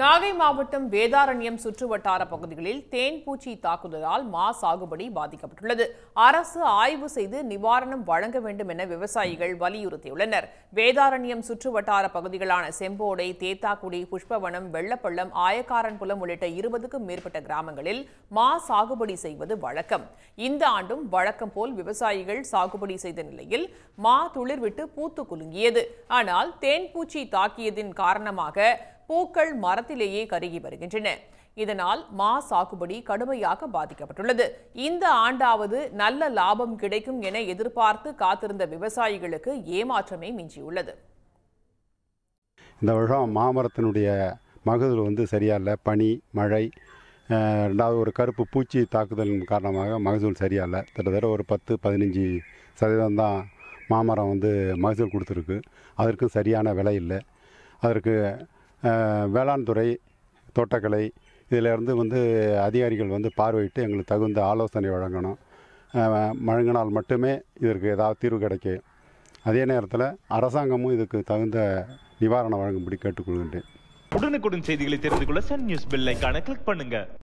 நாகை மாவட்டம் வேதாரண்யம் சுற்றுவட்டார பகுதிகளில் தேன் பூச்சி தாக்குதலால் மா சாகுபடி பாதிக்கப்பட்டுள்ளது அரசு ஆய்வு செய்து நிவாரணம் வழங்க வேண்டும் என விவசாயிகள் வலியுறுத்தியுள்ளனர் வேதாரண்யம் சுற்றுவட்டார பகுதிகளான செம்போடை தேத்தாக்குடி புஷ்பவனம் வெள்ளப்பள்ளம் ஆயக்காரன்புலம் உள்ளிட்ட இருபதுக்கும் மேற்பட்ட கிராமங்களில் மா சாகுபடி செய்வது வழக்கம் இந்த ஆண்டும் வழக்கம் போல் விவசாயிகள் சாகுபடி செய்த நிலையில் மா துளிர்விட்டு பூத்து குலுங்கியது ஆனால் தேன் பூச்சி தாக்கியதின் காரணமாக பூக்கள் மரத்திலேயே கருகி வருகின்றன இதனால் மா சாகுபடி கடுமையாக பாதிக்கப்பட்டுள்ளது இந்த ஆண்டாவது நல்ல லாபம் கிடைக்கும் என எதிர்பார்த்து காத்திருந்த விவசாயிகளுக்கு ஏமாற்றமே மிஞ்சியுள்ளது இந்த வருஷம் மாமரத்தினுடைய மகசூல் வந்து சரியா இல்லை பனி மழை ரெண்டாவது ஒரு கருப்பு பூச்சி தாக்குதலின் காரணமாக மகசூல் சரியா இல்லை கிட்டத்தட்ட ஒரு பத்து பதினஞ்சு சதவீதம் தான் மாமரம் வந்து மகசூல் கொடுத்துருக்கு அதற்கும் சரியான விலை இல்லை அதற்கு வேளாண் துறை தோட்டக்கலை இதிலேருந்து வந்து அதிகாரிகள் வந்து பார்வையிட்டு எங்களுக்கு தகுந்த ஆலோசனை வழங்கணும் வழங்கினால் மட்டுமே இதற்கு ஏதாவது தீர்வு கிடைக்கும் அதே நேரத்தில் அரசாங்கமும் இதுக்கு தகுந்த நிவாரணம் வழங்கும்படி கேட்டுக்கொள்கின்றேன் உடனுக்குடன் செய்திகளை தெரிந்து கொள்ள சன் நியூஸ் பெல் கிளிக் பண்ணுங்க